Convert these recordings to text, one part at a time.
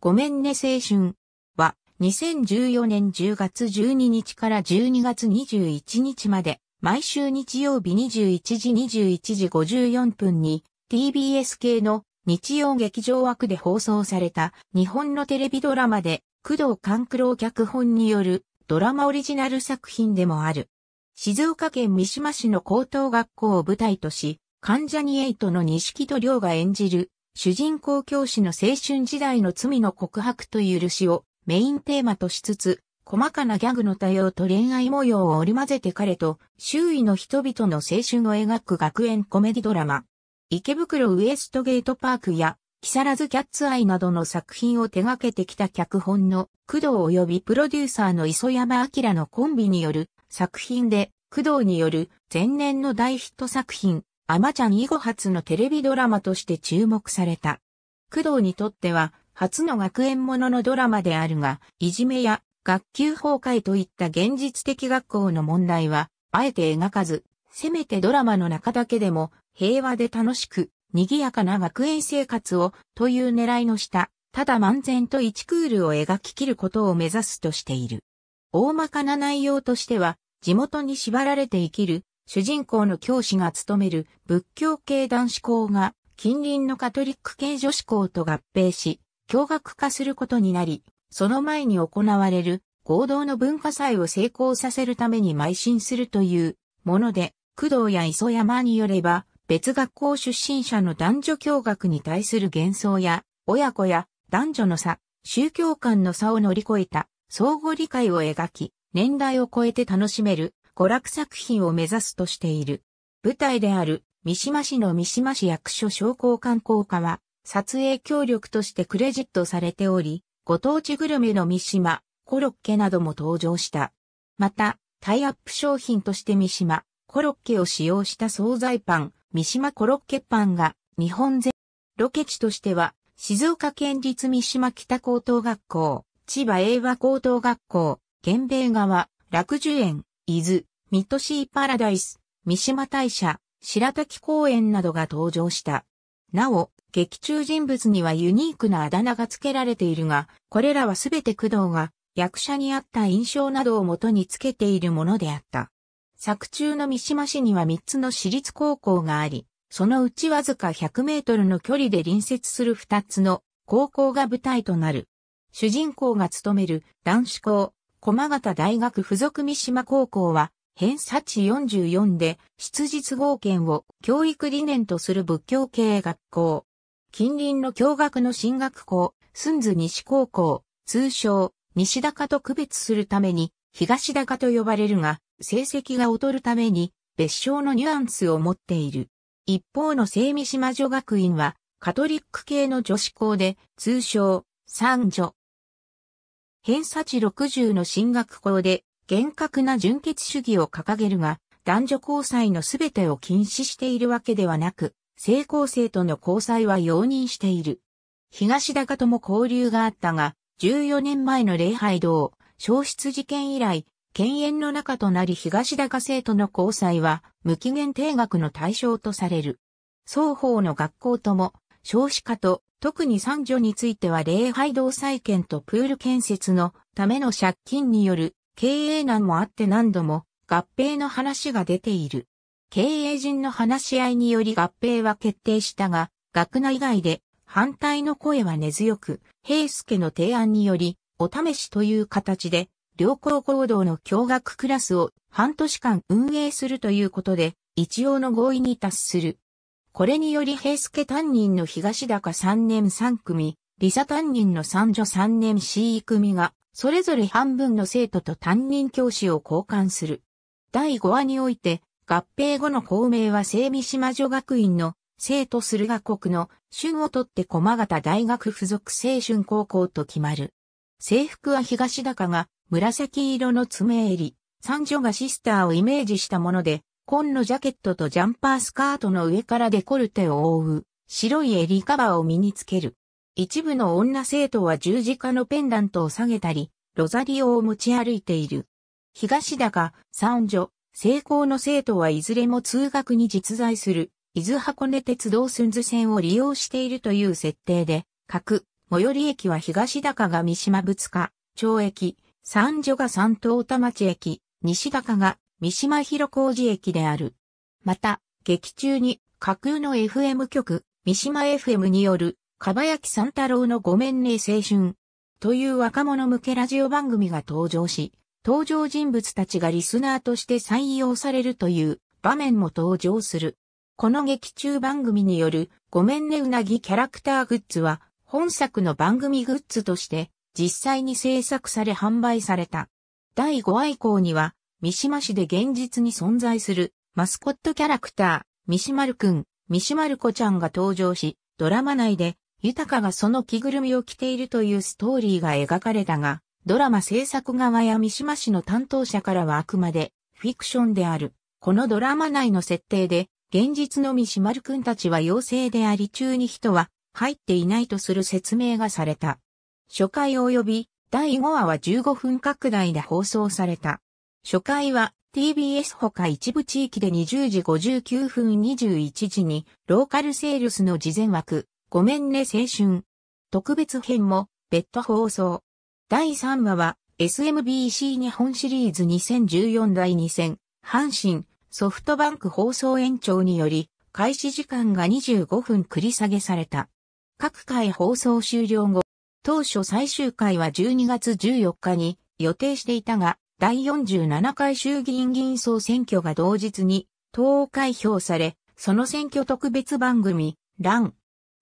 ごめんね青春は2014年10月12日から12月21日まで毎週日曜日21時21時54分に TBS 系の日曜劇場枠で放送された日本のテレビドラマで工藤勘九郎脚本によるドラマオリジナル作品でもある。静岡県三島市の高等学校を舞台とし、関ジャニエイトの西木戸亮が演じる主人公教師の青春時代の罪の告白と許しをメインテーマとしつつ、細かなギャグの多様と恋愛模様を織り交ぜて彼と周囲の人々の青春を描く学園コメディドラマ。池袋ウエストゲートパークや木更津キャッツアイなどの作品を手掛けてきた脚本の工藤及びプロデューサーの磯山明のコンビによる作品で工藤による前年の大ヒット作品アマちゃん以後初のテレビドラマとして注目された。工藤にとっては、初の学園もののドラマであるが、いじめや学級崩壊といった現実的学校の問題は、あえて描かず、せめてドラマの中だけでも、平和で楽しく、賑やかな学園生活を、という狙いの下、ただ漫然と一クールを描き切ることを目指すとしている。大まかな内容としては、地元に縛られて生きる主人公の教師が務める仏教系男子校が近隣のカトリック系女子校と合併し、共学化することになり、その前に行われる合同の文化祭を成功させるために邁進するというもので、工藤や磯山によれば、別学校出身者の男女共学に対する幻想や、親子や男女の差、宗教観の差を乗り越えた相互理解を描き、年代を超えて楽しめる娯楽作品を目指すとしている。舞台である三島市の三島市役所商工観光課は、撮影協力としてクレジットされており、ご当地グルメの三島、コロッケなども登場した。また、タイアップ商品として三島、コロッケを使用した惣菜パン、三島コロッケパンが日本全ロケ地としては、静岡県立三島北高等学校、千葉英和高等学校、源米川、楽寿園、伊豆、ミッドシーパラダイス、三島大社、白滝公園などが登場した。なお、劇中人物にはユニークなあだ名が付けられているが、これらはすべて工藤が役者にあった印象などをもとにつけているものであった。作中の三島市には3つの私立高校があり、そのうちわずか100メートルの距離で隣接する2つの高校が舞台となる。主人公が務める男子校、駒形大学附属三島高校は、偏差値44で、質実合憲を教育理念とする仏教系学校。近隣の教学の進学校、寸津西高校、通称、西高と区別するために、東高と呼ばれるが、成績が劣るために、別称のニュアンスを持っている。一方の聖三島女学院は、カトリック系の女子校で、通称、三女、偏差値60の進学校で厳格な純血主義を掲げるが、男女交際のすべてを禁止しているわけではなく、性交生との交際は容認している。東高とも交流があったが、14年前の礼拝堂、消失事件以来、犬猿の中となり東高生との交際は無期限定額の対象とされる。双方の学校とも少子化と特に三女については礼拝堂再建とプール建設のための借金による経営難もあって何度も合併の話が出ている。経営陣の話し合いにより合併は決定したが、学内外で反対の声は根強く、平助の提案により、お試しという形で、良好行動の教学クラスを半年間運営するということで、一応の合意に達する。これにより平助担任の東高3年3組、理佐担任の三女3年 C 組が、それぞれ半分の生徒と担任教師を交換する。第5話において、合併後の校名は聖美島女学院の生徒駿河国の春を取って駒形大学附属青春高校と決まる。制服は東高が紫色の爪襟、三女がシスターをイメージしたもので、紺のジャケットとジャンパースカートの上からデコルテを覆う、白い襟カバーを身につける。一部の女生徒は十字架のペンダントを下げたり、ロザリオを持ち歩いている。東高、三女、成功の生徒はいずれも通学に実在する、伊豆箱根鉄道寸図線を利用しているという設定で、各、最寄り駅は東高が三島仏つ町駅、三女が三東田町駅、西高が三島広小路駅である。また、劇中に架空の FM 局、三島 FM による、かばやき三太郎のごめんね青春、という若者向けラジオ番組が登場し、登場人物たちがリスナーとして採用されるという場面も登場する。この劇中番組によるごめんねうなぎキャラクターグッズは本作の番組グッズとして実際に制作され販売された。第5愛好には三島市で現実に存在するマスコットキャラクター、三島るくん、三島る子ちゃんが登場し、ドラマ内で、豊がその着ぐるみを着ているというストーリーが描かれたが、ドラマ制作側や三島市の担当者からはあくまで、フィクションである。このドラマ内の設定で、現実の三島るくんたちは妖精であり中に人は入っていないとする説明がされた。初回及び第5話は15分拡大で放送された。初回は TBS ほか一部地域で20時59分21時にローカルセールスの事前枠、ごめんね青春。特別編も別途放送。第3話は SMBC 日本シリーズ2014第2戦、阪神、ソフトバンク放送延長により、開始時間が25分繰り下げされた。各回放送終了後、当初最終回は12月14日に予定していたが、第47回衆議院議員総選挙が同日に投開票され、その選挙特別番組、ラン。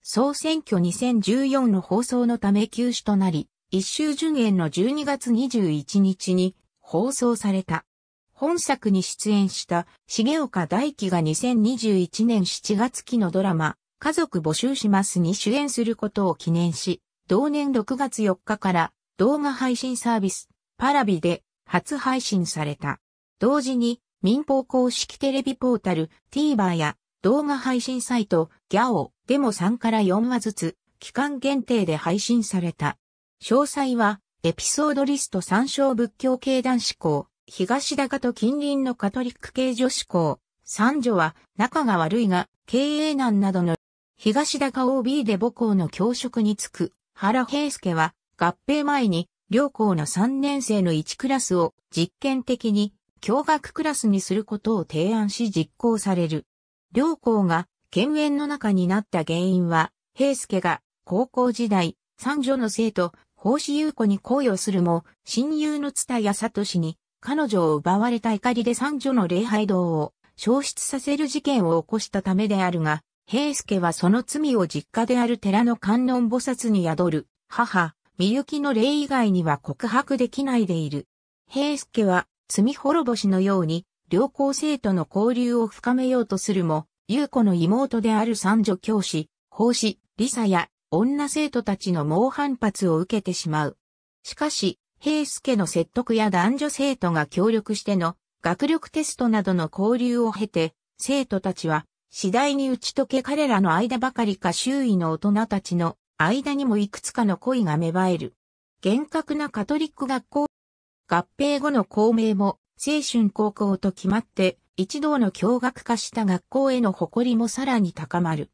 総選挙2014の放送のため休止となり、一周順延の12月21日に放送された。本作に出演した重岡大輝が2021年7月期のドラマ、家族募集しますに主演することを記念し、同年6月4日から動画配信サービス、パラビで初配信された。同時に民放公式テレビポータル TVer や動画配信サイト GAO でも3から4話ずつ期間限定で配信された。詳細はエピソードリスト参照仏教系男子校、東高と近隣のカトリック系女子校、三女は仲が悪いが経営難などの東高 OB で母校の教職に就く原平介は合併前に両校の3年生の1クラスを実験的に共学クラスにすることを提案し実行される。両校が犬猿の中になった原因は、平介が高校時代、三女の生徒、法師優子に恋をするも、親友の津田や聡に彼女を奪われた怒りで三女の礼拝堂を消失させる事件を起こしたためであるが、平介はその罪を実家である寺の観音菩薩に宿る、母、みゆきの霊以外には告白できないでいる。平助は、罪滅ぼしのように、良好生徒の交流を深めようとするも、優子の妹である三女教師、法師、理沙や女生徒たちの猛反発を受けてしまう。しかし、平助の説得や男女生徒が協力しての学力テストなどの交流を経て、生徒たちは次第に打ち解け彼らの間ばかりか周囲の大人たちの間にもいくつかの恋が芽生える。厳格なカトリック学校合併後の校名も青春高校と決まって一同の驚学化した学校への誇りもさらに高まる。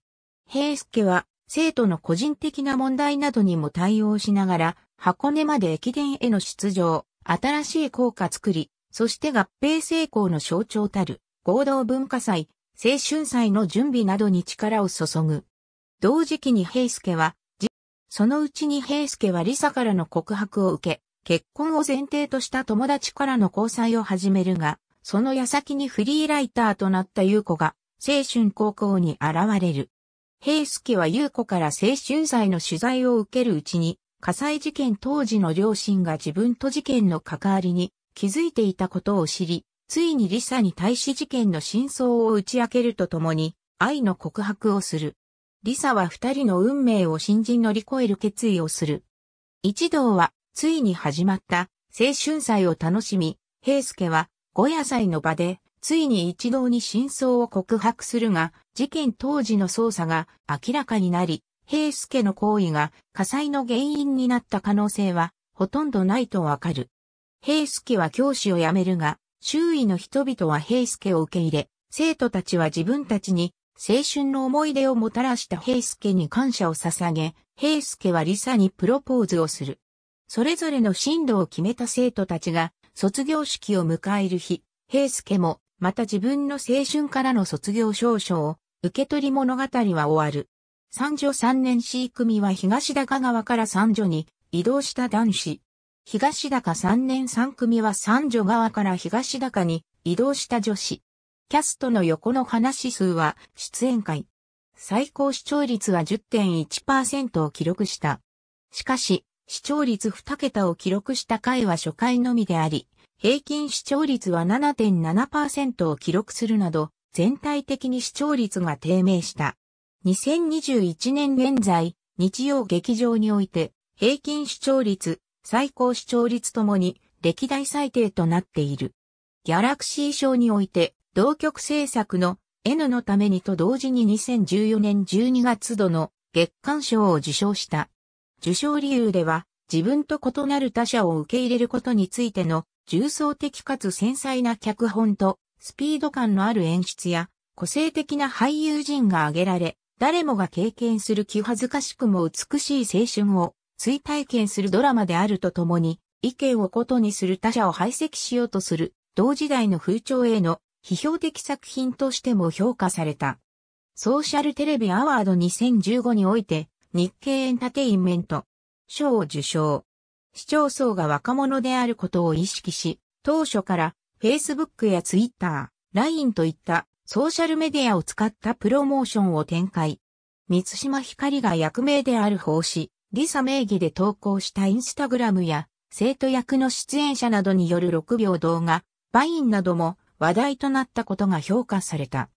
平助は生徒の個人的な問題などにも対応しながら箱根まで駅伝への出場、新しい校歌作り、そして合併成功の象徴たる合同文化祭、青春祭の準備などに力を注ぐ。同時期に平助はそのうちに平助はリサからの告白を受け、結婚を前提とした友達からの交際を始めるが、その矢先にフリーライターとなった優子が、青春高校に現れる。平助は優子から青春罪の取材を受けるうちに、火災事件当時の両親が自分と事件の関わりに気づいていたことを知り、ついにリサに対し事件の真相を打ち明けるとともに、愛の告白をする。リサは二人の運命を新人乗り越える決意をする。一同は、ついに始まった、青春祭を楽しみ、平助は、五夜祭の場で、ついに一同に真相を告白するが、事件当時の捜査が明らかになり、平助の行為が火災の原因になった可能性はほとんどないとわかる。平助は教師を辞めるが、周囲の人々は平助を受け入れ、生徒たちは自分たちに青春の思い出をもたらした平助に感謝を捧げ、平助はリサにプロポーズをする。それぞれの進路を決めた生徒たちが卒業式を迎える日、平助もまた自分の青春からの卒業証書を受け取り物語は終わる。三女三年 C 組は東高川から三女に移動した男子。東高三年三組は三女川から東高に移動した女子。キャストの横の話数は出演回。最高視聴率は10.1%を記録した。しかし、視聴率2桁を記録した回は初回のみであり、平均視聴率は7.7%を記録するなど、全体的に視聴率が低迷した。2021年現在、日曜劇場において、平均視聴率、最高視聴率ともに、歴代最低となっている。ギャラクシー賞において、同局制作の N のためにと同時に2014年12月度の月刊賞を受賞した。受賞理由では、自分と異なる他者を受け入れることについての重層的かつ繊細な脚本とスピード感のある演出や個性的な俳優陣が挙げられ、誰もが経験する気恥ずかしくも美しい青春を追体験するドラマであるとともに、意見をことにする他者を排斥しようとする同時代の風潮への批評的作品としても評価された。ソーシャルテレビアワード2015において、日経エンタテインメント賞を受賞。視聴層が若者であることを意識し、当初から Facebook や Twitter、LINE といったソーシャルメディアを使ったプロモーションを展開。三島ひかりが役名である奉仕、リサ名義で投稿したインスタグラムや、生徒役の出演者などによる6秒動画、バインなども話題となったことが評価された。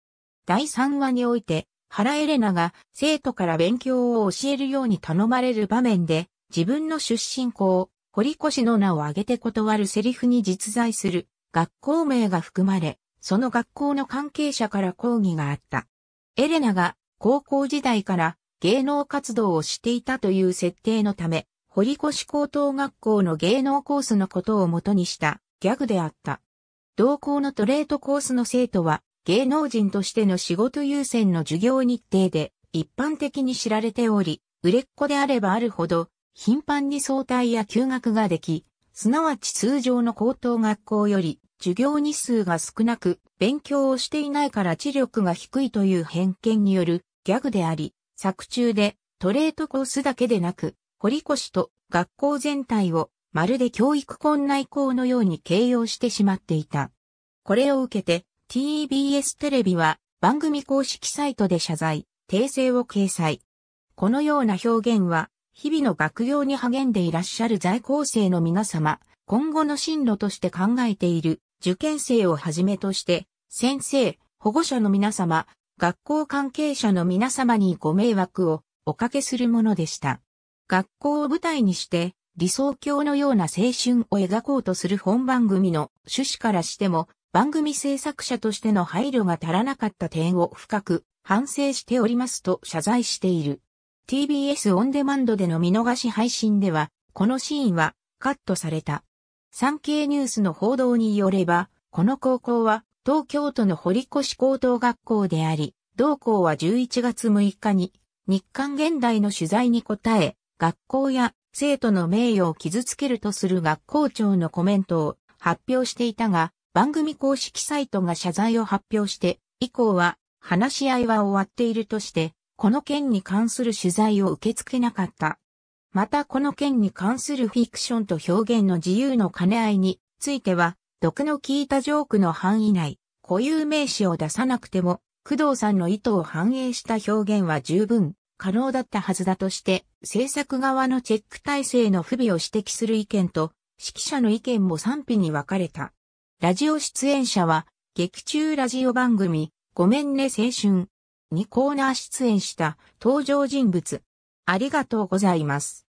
第3話において、原エレナが生徒から勉強を教えるように頼まれる場面で、自分の出身校、堀越の名を挙げて断るセリフに実在する学校名が含まれ、その学校の関係者から抗議があった。エレナが高校時代から芸能活動をしていたという設定のため、堀越高等学校の芸能コースのことを元にしたギャグであった。同校のトレートコースの生徒は、芸能人としての仕事優先の授業日程で一般的に知られており、売れっ子であればあるほど、頻繁に早退や休学ができ、すなわち通常の高等学校より授業日数が少なく、勉強をしていないから知力が低いという偏見によるギャグであり、作中でトレートコースだけでなく、堀越と学校全体をまるで教育困難校のように形容してしまっていた。これを受けて TBS テレビは番組公式サイトで謝罪、訂正を掲載。このような表現は日々の学業に励んでいらっしゃる在校生の皆様、今後の進路として考えている受験生をはじめとして先生、保護者の皆様、学校関係者の皆様にご迷惑をおかけするものでした。学校を舞台にして理想郷のような青春を描こうとする本番組の趣旨からしても、番組制作者としての配慮が足らなかった点を深く反省しておりますと謝罪している。TBS オンデマンドでの見逃し配信では、このシーンはカットされた。産経ニュースの報道によれば、この高校は東京都の堀越高等学校であり、同校は11月6日に日刊現代の取材に答え、学校や生徒の名誉を傷つけるとする学校長のコメントを発表していたが、番組公式サイトが謝罪を発表して、以降は話し合いは終わっているとして、この件に関する取材を受け付けなかった。またこの件に関するフィクションと表現の自由の兼ね合いについては、毒の効いたジョークの範囲内、固有名詞を出さなくても、工藤さんの意図を反映した表現は十分可能だったはずだとして、制作側のチェック体制の不備を指摘する意見と、指揮者の意見も賛否に分かれた。ラジオ出演者は、劇中ラジオ番組、ごめんね青春にコーナー出演した登場人物。ありがとうございます。